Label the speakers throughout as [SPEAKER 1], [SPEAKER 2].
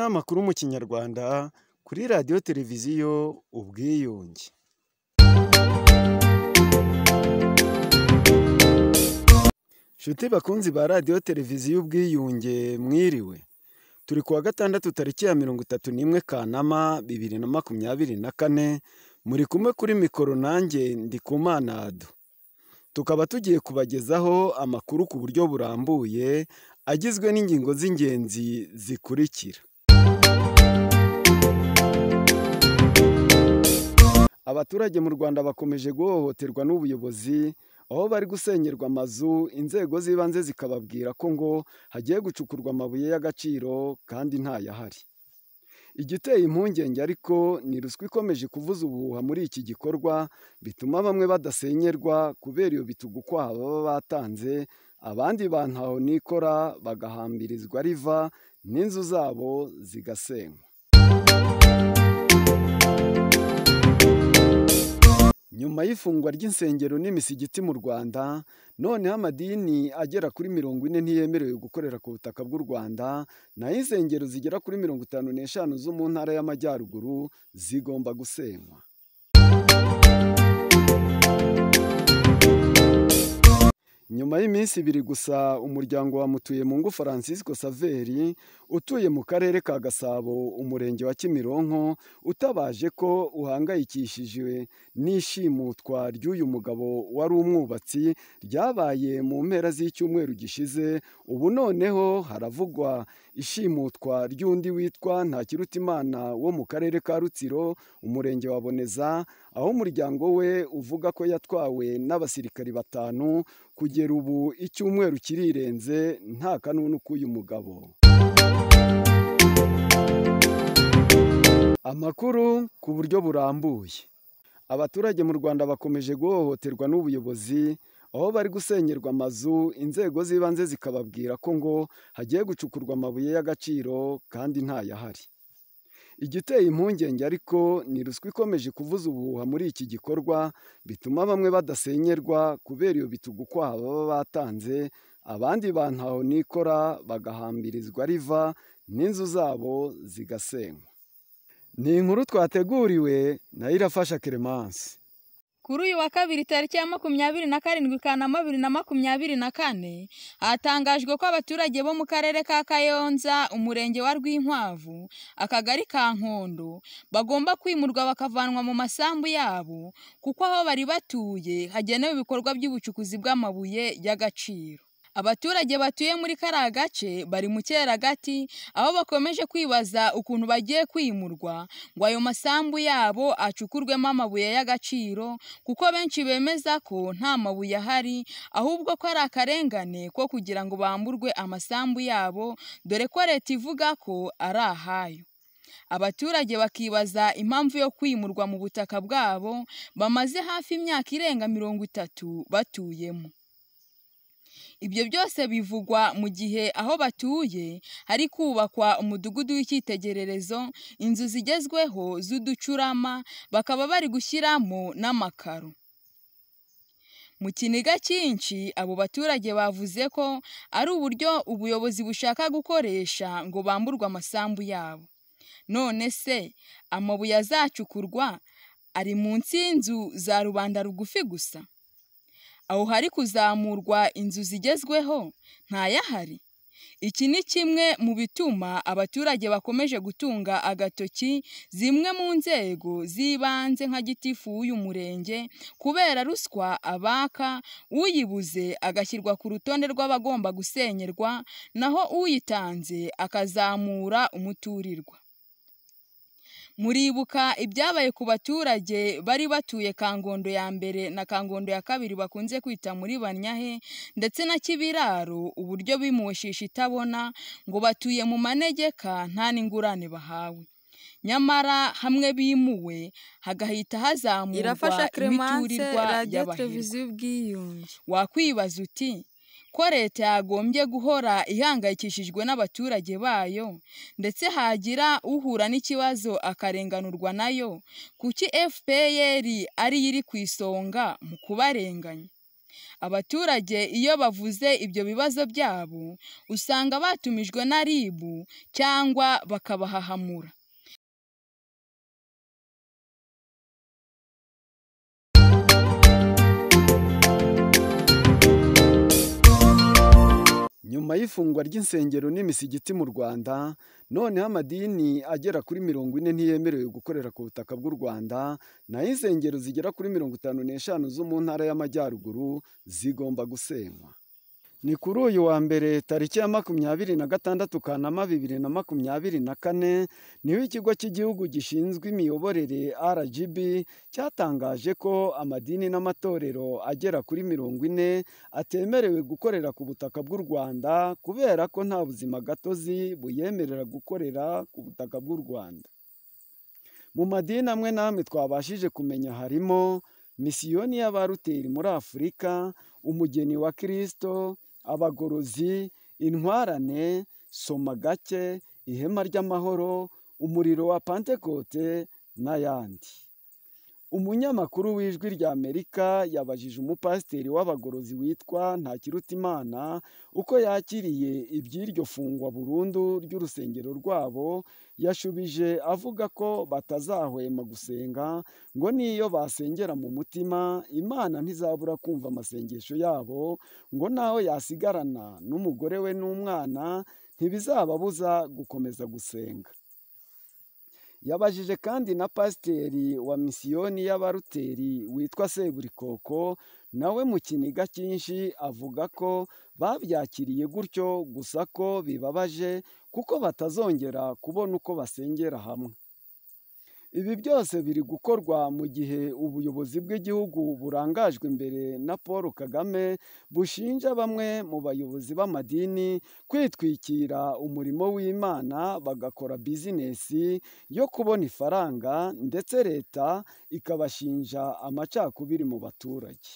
[SPEAKER 1] Ikinyamakuru mu Kinyarwanda kuri radiyo televiziyo Ubwiyunge. Nshuti bakunzi ba radiyo televiziyo Ubwiyunge mwiriwe. Turi ku wa gatandatu tariki ya mirongo itatu n'imwe Kanama bibiri na makumyabiri na kane, muri kumwe kuri mikoro nanjye ndi ku Ndikumanado. Tukaba tugiye kubagezaho amakuru ku buryo burambuye agizwe n'ingingo z'ingenzi zikurikira abaturage mu rwanda bakomeje guhohoterwa n'ubuyobozi aho bari gusenyerwa amazu inzego z'ibanze zikababwira ko ngo hagiye gucukurwa amabuye y'agaciro kandi ntayahari igiteye impungenge ariko ni ruswa ikomeje kuvuza ubuha muri iki gikorwa bituma bamwe badasenyerwa kubera iyo bitugukwaha baba batanze abandi bantaho nikora bagahambirizwa riva n'inzu zabo zigasenywa nyuma y'ifungwa ry'insengero n'imisigiti mu rwanda noneho amadini agera kuri mirongo ine ntiyemerewe gukorera ku butaka bw'u rwanda naho insengero zigera kuri mirongo itanu n'eshanu zo mu ntara y'amajyaruguru zigomba gusenywa nyuma y'iminsi ibiri gusa umuryango wa Mutuyempungu francisco saveri utuye mu karere ka gasabo umurenge wa kimironko utabaje ko uhangayikishijwe n'ishimutwa ry'uyu mugabo wari umwubatsi ryabaye mu mpera z'icyumweru gishize ubu noneho haravugwa ishimutwa ry'undi witwa Ntakirutimana wo mu karere ka Rutsiro umurenge wa Boneza aho umuryango we uvuga ko yatwawe n'abasirikari batanu kugera ubu icyumweru kirirenze nta kanunu k'uyu mugabo amakuru ku buryo burambuye abaturage mu rwanda bakomeje guhohoterwa n'ubuyobozi aho bari gusenyerwa amazu inzego z'ibanze zikababwira ko ngo hagiye gucukurwa amabuye y'agaciro kandi ntayahari igiteye impungenge ariko ni ruswa ikomeje kuvuza ubuhuha muri iki gikorwa bituma bamwe badasenyerwa kubera iyo bitugukwaha baba batanze abandi bantaho nikora bagahambirizwa riva n'inzu zabo zigasenywa ni inkuru twateguriwe nayo irafasha keremansi
[SPEAKER 2] Kuri uyu wa kabiri tariki ya makumyabiri na karindwi Kanama bibiri na makumyabiri na kane hatangajwe ko abaturage bo mu karere ka Kayonza umurenge wa Rwinkwavu akagari ka Nkondo bagomba kwimurwa bakavanwa mu masambu yabo kuko aho bari batuye hagenewe ibikorwa by'ubucukuzi bw'amabuye y'agaciro Abaturage batuye muri kariya gace bari mu cyeragati, aho bakomeje kwibaza ukuntu bagiye kwimurwa ngo ayo masambu yabo acukurwemo amabuye y'agaciro, kuko benshi bemeza ko nta mabuye ahari, ahubwo ko ari akarengane ko kugira ngo bamburwe amasambu yabo, dore ko Leta ivuga ko ari ahayo. Abaturage bakibaza impamvu yo kwimurwa mu butaka bwabo, bamaze hafi imyaka irenga mirongo itatu batuyemo. ibyo byose bivugwa mu gihe aho batuye hari kubakwa umudugudu w'icyitegererezo inzu zigezweho z'uducurama bakaba bari gushyiramo n'amakaro mu kiniga cyinshi abo baturage bavuze ko ari uburyo ubuyobozi bushaka gukoresha ngo bamburwe amasambu yabo none se amabuye azacukurwa ari munsi y'inzu za rubanda rugufi gusa aho hari kuzamurwa inzu zigezweho ntayahari iki ni kimwe mu bituma abaturage bakomeje gutunga agatoki zimwe mu nzego z'ibanze nka gitifu w'uyu murenge kubera ruswa abaka uyibuze agashyirwa ku rutonde rw'abagomba gusenyerwa naho uyitanze akazamura umuturirwa muribuka ibyabaye ku baturage bari batuye Kangondo ya mbere na Kangondo ya kabiri bakunze kwita muri Banyahe ndetse na Kibiraro uburyo bimushisha itabona ngo batuye mu manegeka nta n'ingurane bahawe nyamara hamwe bimuwe hagahita hazamurwa imiturirwa y'abahirwa wakwibaza uti ko Leta yagombye guhora ihangayikishijwe n'abaturage bayo ndetse hagira uhura n'ikibazo akarenganurwa nayo kuki FPR ari iri ku isonga mu kubarenganya abaturage iyo bavuze ibyo bibazo byabo usanga batumijwe na ribu cyangwa bakabahahamura
[SPEAKER 1] nyuma y'ifungwa ry'insengero n'imisigiti mu rwanda noneho amadini agera kuri mirongo ine ntiyemerewe gukorera ku butaka bw'u rwanda naho insengero zigera kuri mirongo itanu n'eshanu zo mu ntara y'amajyaruguru zigomba gusenywa ni kuri uyu wa mbere tariki ya makumyabiri na gatandatu kanama bibiri na makumyabiri na kane niho ikigo cy'igihugu gishinzwe imiyoborere rgb cyatangaje ko amadini n'amatorero agera kuri mirongo ine atemerewe gukorera ku butaka bw'u rwanda kubera ko nta buzima gatozi buyemerera gukorera ku butaka bw'u rwanda mu madini amwe n'amwe twabashije kumenya harimo misiyoni y'abaruteri muri afurika umugeni wa kirisito abagorozi, intwarane, soma gake, ihema ry'amahoro, umuriro wa pantekote n'ayandi. Umunyamakuru w'Ijwi ry'Amerika yabajije umupasiteri w'abagorozi witwa Ntakirutimana uko yakiriye iby'iryo fungwa burundu ry'urusengero rwabo, yashubije avuga ko batazahwema gusenga ngo n'iyo basengera mu mutima Imana ntizabura kumva amasengesho yabo ngo naho yasigarana n'umugore we n'umwana ntibizababuza gukomeza gusenga. yabajije kandi na pasiteri wa misiyoni y'abaruteri witwa seburikoko nawe mu kiniga cyinshi avuga ko babyakiriye gutyo gusa ko bibabaje kuko batazongera kubona uko basengera hamwe Ibi byose biri gukorwa mu gihe ubuyobozi bw'igihugu burangajwe imbere na Paul Kagame bushinja bamwe mu bayobozi b'amadini kwitwikira umurimo w'Imana bagakora bizinesi yo kubona ifaranga ndetse leta ikabashinja amacakubiri mu baturage.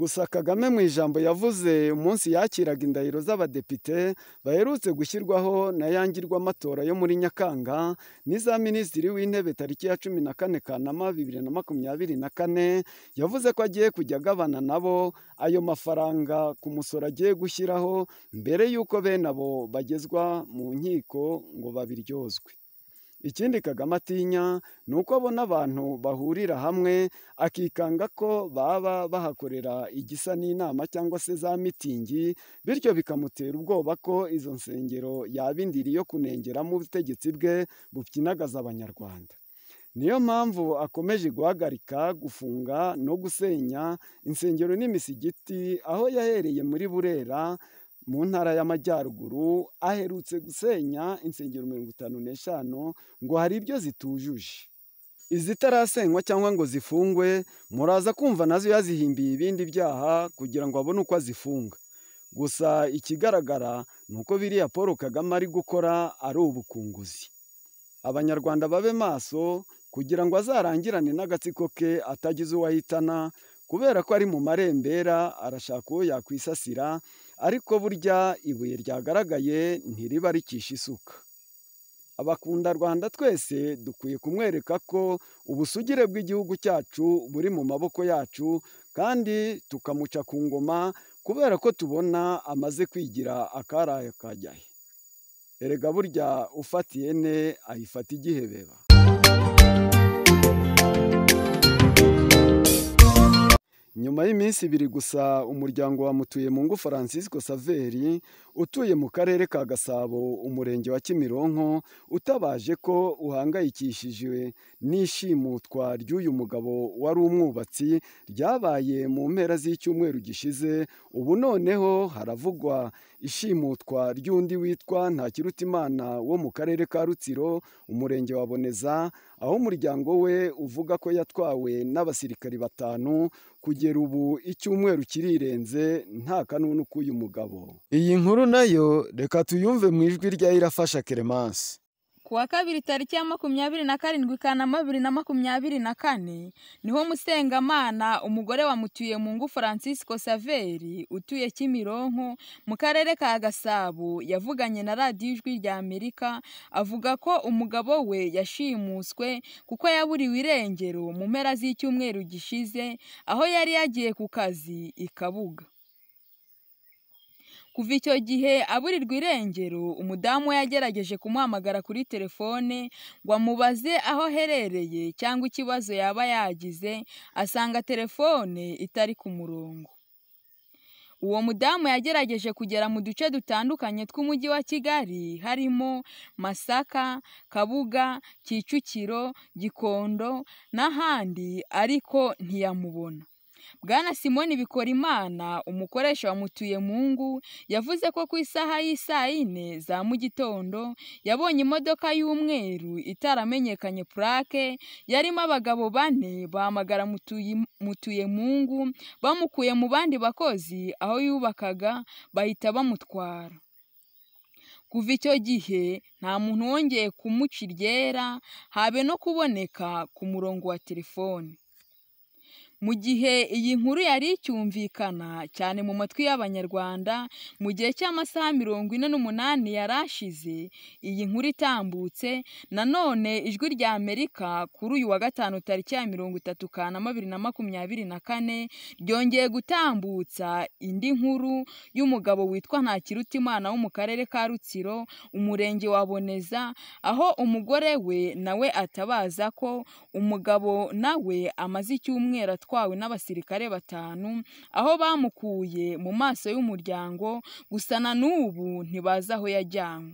[SPEAKER 1] gusa kagame mu ijambo yavuze umunsi yakiraga indahiro z'abadepite baherutse gushyirwaho na ya ngirwamatora yo muri nyakanga n'iza minisitiri w'intebe tariki ya cumi na kane kanama bibiri na makumyabiri na kane yavuze ko agiye kujya gabana nabo ayo mafaranga ku musoro agiye gushyiraho mbere y'uko bene abo bagezwa mu nkiko ngo babiryozwe ikindi kagame atinya ni uko abona abantu bahurira hamwe akikanga ko baba bahakorera igisa n'inama cyangwa se za mitingi bityo bikamutera ubwoba ko izo nsengero yaba indiri yo kunengeramo ubutegetsi bwe bupyinagaza abanyarwanda niyo mpamvu akomeje guhagarika gufunga no gusenya insengero n'imisigiti aho yahereye muri burera mu ntara y'amajyaruguru aherutse gusenya insengero mirongo itanu n'eshanu ngo hari ibyo zitujuje izitarasenywa cyangwa ngo zifungwe muraza kumva nazo yazihimbiye ibindi byaha kugira ngo abone uko azifunga gusa ikigaragara ni uko biriya paul kagame ari gukora ari ubukunguzi abanyarwanda babe maso kugira ngo azarangirane n'agatsiko ke atagize uwo ahitana kubera ko ari mu marembera arashaka uwo yakwisasira ariko burya ibuye ryagaragaye ntiriba rikisha isuka abakunda rwanda twese dukwiye kumwereka ko ubusugire bw'igihugu cyacu buri mu maboko yacu kandi tukamuca ku ngoma kubera ko tubona amaze kwigira akaraye kajyahe erega burya ufatiye ne ayifata beba nyuma y'iminsi ibiri gusa umuryango wa mutuyemungu francisco saveri utuye mu karere ka gasabo umurenge wa kimironko utabaje ko uhangayikishijwe n'ishimutwa ry'uyu mugabo wari umwubatsi ryabaye mu mpera z'icyumweru gishize ubu noneho haravugwa ishimutwa ry'undi witwa ntakirutimana wo mu karere ka rutsiro umurenge wa boneza aho umuryango we uvuga ko yatwawe n'abasirikari batanu kugera ubu icyumweru kirirenze nta kanunu k'uyu mugabo iyi nkuru nayo reka tuyumve mu ijwi rya irafasha keremansi
[SPEAKER 2] ku wa kabiri tariki ya makumyabiri na karindwi kanama bibiri na makumyabiri na kane niho musengamana umugore wa mungu francisco saveri utuye kimironko mu karere ka gasabo yavuganye na radiyo ijwi rya amerika avuga ko umugabo we yashimuswe kuko yaburiwe irengero mu mpera z'icyumweru gishize aho yari yagiye ku kazi ikabuga kuva icyo gihe aburirwa irengero umudamu we yagerageje kumuhamagara kuri telefone ngo amubaze aho aherereye cyangwa ikibazo yaba yagize asanga telefone itari ku murongo uwo mudamu yagerageje kugera mu duce dutandukanye tw'umujyi wa kigali harimo masaka kabuga kicukiro gikondo n'ahandi ariko ntiyamubona Bwana Simoni Bikorimana umukoresha wamutuye Mutuyemungu yavuze ko ku isaha y'i yine za mu gitondo yabonye imodoka y'umweru itaramenyekanye purake yarimo abagabo bane bahamagara mungu bamukuye mu bandi bakozi aho yubakaga bahita bamutwara. Kuva icyo gihe nta muntu wongeye kumuca iryera habe no kuboneka ku murongo wa telefoni. Mu gihe iyi nkuru yari icyumvikana cyane mu matwi y'Abanyarwanda, mu gihe cy'amasaha mirongo ine n'umunani yari ashize, iyi nkuru itambutse, nanone ijwi rya Amerika kuri uyu wa gatanu tariki ya mirongo itatu Kanama bibiri na makumyabiri na kane, ryongeye gutambutsa indi nkuru y'umugabo witwa Ntakirutimana wo mu karere ka Rutsiro, umurenge wa Boneza, aho umugore we nawe atabaza ko umugabo nawe amaze icyumweru atwite atwawe n'abasirikare batanu aho bamukuye mu maso y'umuryango gusa na n'ubu ntibazi aho yajyanywe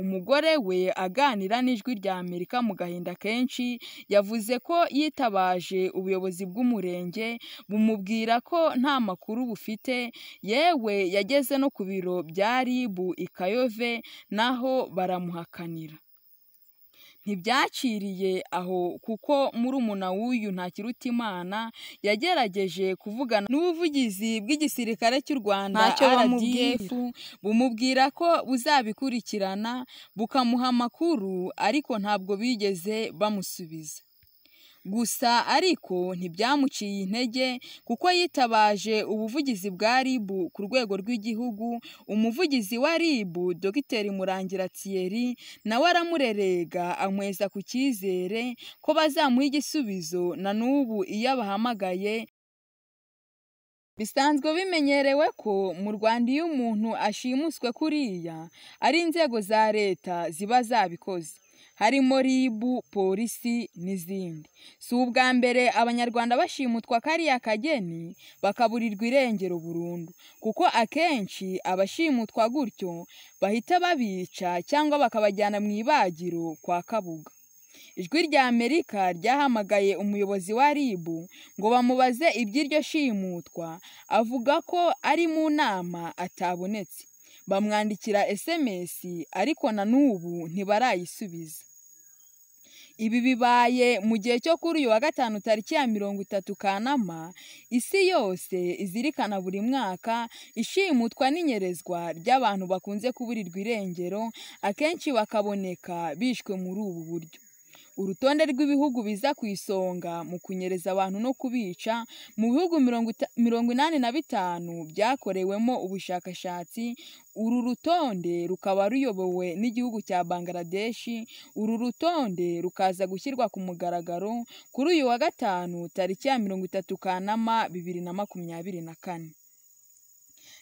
[SPEAKER 2] umugore we aganira n'ijwi rya amerika mu gahinda kenshi yavuze ko yitabaje ubuyobozi bw'umurenge bumubwira ko nta makuru bufite yewe yageze no ku biro bya rib ikayove naho baramuhakanira ntibyaciriye aho kuko murumuna w'uyu Ntakirutimana yagerageje kuvugana n'ubuvugizi bw'igisirikare cy'u Rwanda RDF bumubwira ko buzabikurikirana bukamuha amakuru ariko ntabwo bigeze bamusubiza gusa ariko ntibyamuciye intege kuko yitabaje ubuvugizi bwa RIB ku rwego rw'igihugu umuvugizi wa RIB Dr Murangira Thierry nawe aramurerega amweza ku cyizere ko bazamuha igisubizo na n'ubu iyo abahamagaye bisanzwe bimenyerewe ko mu Rwanda iyo umuntu ashimuswe kuriya ari inzego za leta ziba zabikoze harimo RIB, polisi n'izindi si ubwa mbere abanyarwanda bashimutwa kariya kageni bakaburirwa irengero burundu kuko akenshi abashimutwa gutyo bahita babica cyangwa bakabajyana mu ibagiro kwa kabuga ijwi rya amerika ryahamagaye umuyobozi wa ribu ngo bamubaze iby'iryo shimutwa avuga ko ari mu nama atabonetse bamwandikira esemesi ariko na n'ubu ntibarayisubiza Ibi bibaye mu gihe cyo kuri uyu wa gatanu tariki ya mirongo itatu Kanama isi yose izirikana buri mwaka ishimutwa n'inyerezwa ry'abantu bakunze kuburirwa irengero akenshi bakaboneka bishwe muri ubu buryo. urutonde rw'ibihugu biza ku isonga mu kunyereza abantu no kubica mu bihugu mirongo inani na bitanu byakorewemo ubushakashatsi uru rutonde rukaba ruyobowe n'igihugu cya bangaradeshi uru rutonde rukaza gushyirwa ku mugaragaro kuri uyu wa gatanu tariki ya mirongo itatu kanama bibiri na makumyabiri na kane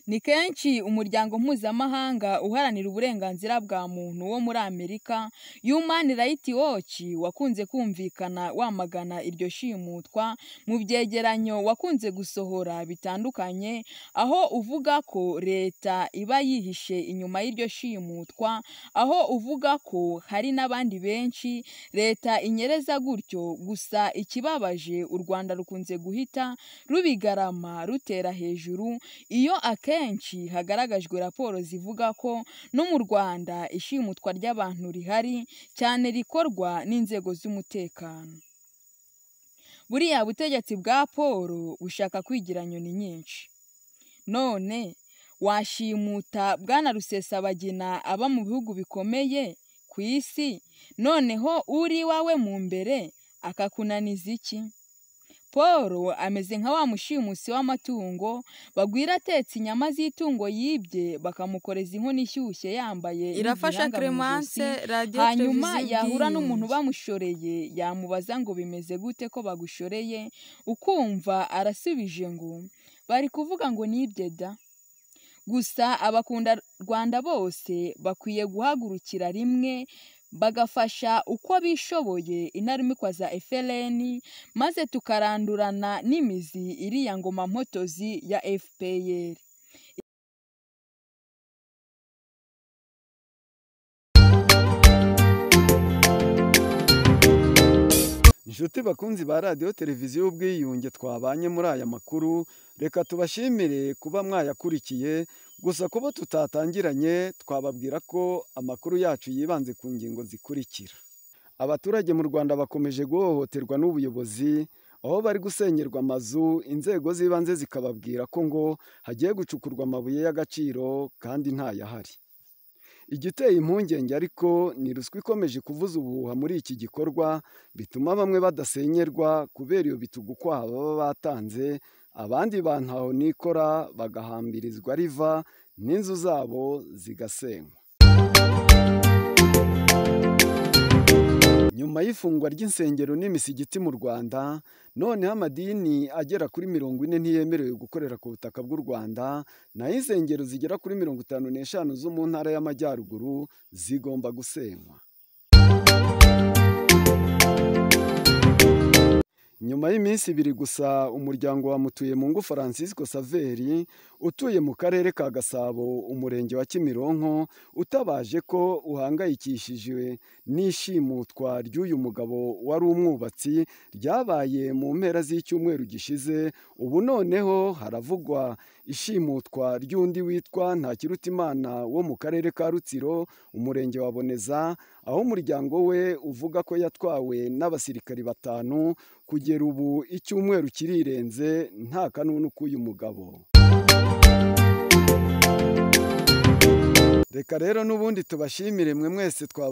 [SPEAKER 2] Ni kenshi umuryango mpuzamahanga uharanira uburenganzira bwa muntu wo muri Amerika Human Rights Watch wakunze kumvikana wamagana iryo shimutwa mu byegeranyo wakunze gusohora bitandukanye, aho uvuga ko Leta iba yihishe inyuma y'iryo shimutwa, aho uvuga ko hari n'abandi benshi Leta inyereza gutyo, gusa ikibabaje u Rwanda rukunze guhita rubigarama rutera hejuru iyo ake henshi hagaragajwe raporo zivuga ko no mu Rwanda ishimutwa ry'abantu rihari cyane rikorwa n'inzego z'umutekano buriya butegetsi bwa paul bushaka kwigira nyoni nyinshi none washimuta bwana rusesabagina aba mu bihugu bikomeye ku isi noneho uri iwawe mu mbere akakunaniza iki paul ameze nka wa mushimusi w'amatungo bagwira atetse inyama z'itungo yibye bakamukoreza inkono ishyushye yambaye irafasha clemence radiyo hanyuma yahura n'umuntu bamushoreye yamubaza ngo bimeze gute ko bagushoreye ukumva arasubije ngo bari kuvuga ngo nibye da gusa abakunda rwanda bose bakwiye guhagurukira rimwe bagafasha uko bishoboye intarumikwa za FLN maze tukarandurana n'imizi iriya ngoma mpotozi ya FPR
[SPEAKER 1] inshuti bakunzi ba radiyo televiziyo y'ubwiyunge twabanye muri aya makuru reka tubashimire kuba mwayakurikiye gusa kuba tutatangiranye twababwira ko amakuru yacu yibanze ku ngingo zikurikira abaturage mu rwanda bakomeje guhohoterwa n'ubuyobozi aho bari gusenyerwa amazu inzego z'ibanze zikababwira ko ngo hagiye gucukurwa amabuye y'agaciro kandi ntayahari igiteye impungenge ariko ni ruswa ikomeje kuvuza ubuhuha muri iki gikorwa bituma bamwe badasenyerwa kubera iyo bitugu kwabo baba batanze abandi bantaho nikora bagahambirizwa riva n'inzu zabo zigasenywa nyuma y'ifungwa ry'insengero n'imisigiti mu rwanda noneho amadini agera kuri mirongo ine ntiyemerewe gukorera ku butaka bw'u rwanda naho insengero zigera kuri mirongo itanu n'eshanu zo mu ntara y'amajyaruguru zigomba gusenywa nyuma y'iminsi ibiri gusa umuryango wa mutuyemungu francisco saveri utuye mu karere ka gasabo umurenge wa kimironko utabaje ko uhangayikishijwe n'ishimutwa ry'uyu mugabo wari umwubatsi ryabaye mu mpera z'icyumweru gishize ubu noneho haravugwa ishimutwa ry'undi witwa Ntakirutimana wo mu karere ka Rutsiro umurenge wa Boneza aho umuryango we uvuga ko yatwawe n'abasirikari batanu kugera ubu icyumweru kirirenze nta kanunu k'uyu mugabo reka rero n'ubundi tubashimire mwe mwese twaba